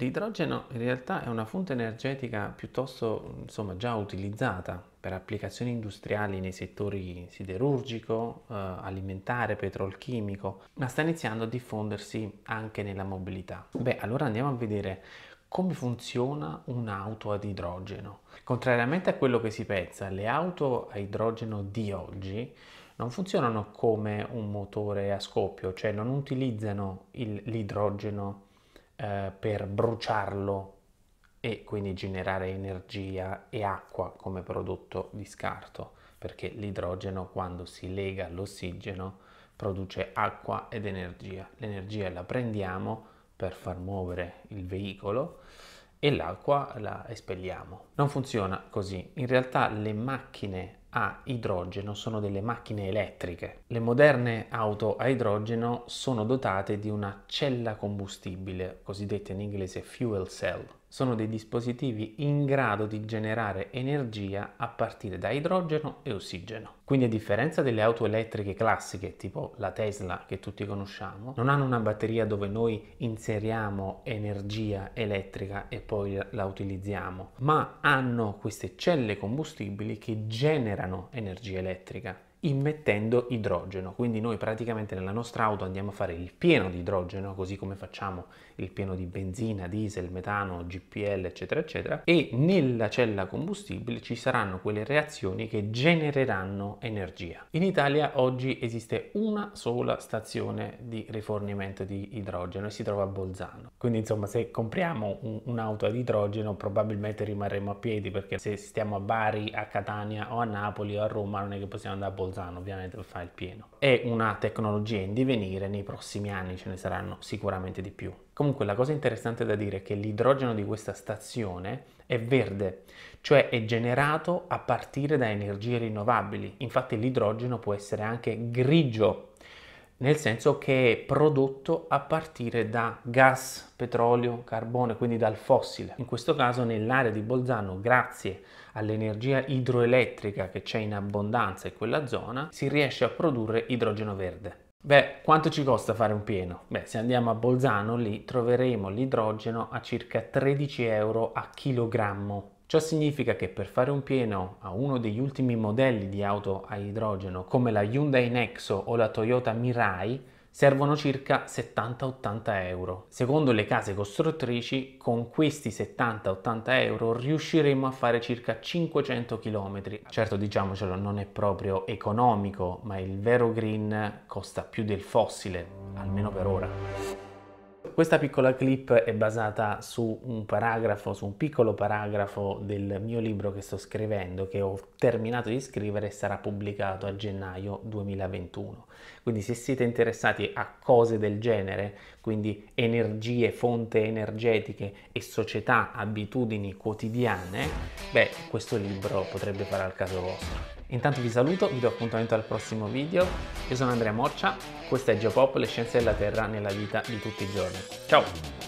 L'idrogeno in realtà è una fonte energetica piuttosto insomma, già utilizzata per applicazioni industriali nei settori siderurgico, eh, alimentare, petrolchimico, ma sta iniziando a diffondersi anche nella mobilità. Beh, allora andiamo a vedere come funziona un'auto ad idrogeno. Contrariamente a quello che si pensa, le auto a idrogeno di oggi non funzionano come un motore a scoppio, cioè non utilizzano il, l'idrogeno eh, per bruciarlo e quindi generare energia e acqua come prodotto di scarto, perché l'idrogeno quando si lega all'ossigeno produce acqua ed energia. L'energia la prendiamo per far muovere il veicolo e l'acqua la espelliamo. Non funziona così. In realtà le macchine a idrogeno sono delle macchine elettriche. Le moderne auto a idrogeno sono dotate di una cella combustibile, cosiddetta in inglese fuel cell sono dei dispositivi in grado di generare energia a partire da idrogeno e ossigeno. Quindi a differenza delle auto elettriche classiche tipo la Tesla che tutti conosciamo, non hanno una batteria dove noi inseriamo energia elettrica e poi la utilizziamo, ma hanno queste celle combustibili che generano energia elettrica immettendo idrogeno. Quindi noi praticamente nella nostra auto andiamo a fare il pieno di idrogeno, così come facciamo il pieno di benzina, diesel, metano, GPL, eccetera, eccetera, e nella cella combustibile ci saranno quelle reazioni che genereranno energia. In Italia oggi esiste una sola stazione di rifornimento di idrogeno e si trova a Bolzano. Quindi insomma se compriamo un, un'auto ad idrogeno probabilmente rimarremo a piedi perché se stiamo a Bari, a Catania o a Napoli o a Roma non è che possiamo andare a Bolzano Bolzano ovviamente fa il pieno. È una tecnologia in divenire, nei prossimi anni ce ne saranno sicuramente di più. Comunque la cosa interessante da dire è che l'idrogeno di questa stazione è verde, cioè è generato a partire da energie rinnovabili. Infatti l'idrogeno può essere anche grigio nel senso che è prodotto a partire da gas, petrolio, carbone, quindi dal fossile. In questo caso nell'area di Bolzano, grazie all'energia idroelettrica che c'è in abbondanza in quella zona, si riesce a produrre idrogeno verde. Beh, quanto ci costa fare un pieno? Beh, se andiamo a Bolzano lì troveremo l'idrogeno a circa 13 euro a chilogrammo Ciò significa che per fare un pieno a uno degli ultimi modelli di auto a idrogeno come la Hyundai Nexo o la Toyota Mirai servono circa 70-80 euro. Secondo le case costruttrici, con questi 70-80 euro riusciremo a fare circa 500 km. Certo, diciamocelo, non è proprio economico, ma il vero green costa più del fossile, almeno per ora. Questa piccola clip è basata su un paragrafo, su un piccolo paragrafo del mio libro che sto scrivendo, che ho terminato di scrivere e sarà pubblicato a gennaio 2021. Quindi se siete interessati a cose del genere, quindi energie, fonte energetiche e società, abitudini quotidiane, beh, questo libro potrebbe fare al caso vostro. Intanto vi saluto, vi do appuntamento al prossimo video. Io sono Andrea Morcia, questo è Geopop, le scienze della Terra nella vita di tutti i giorni. Ciao!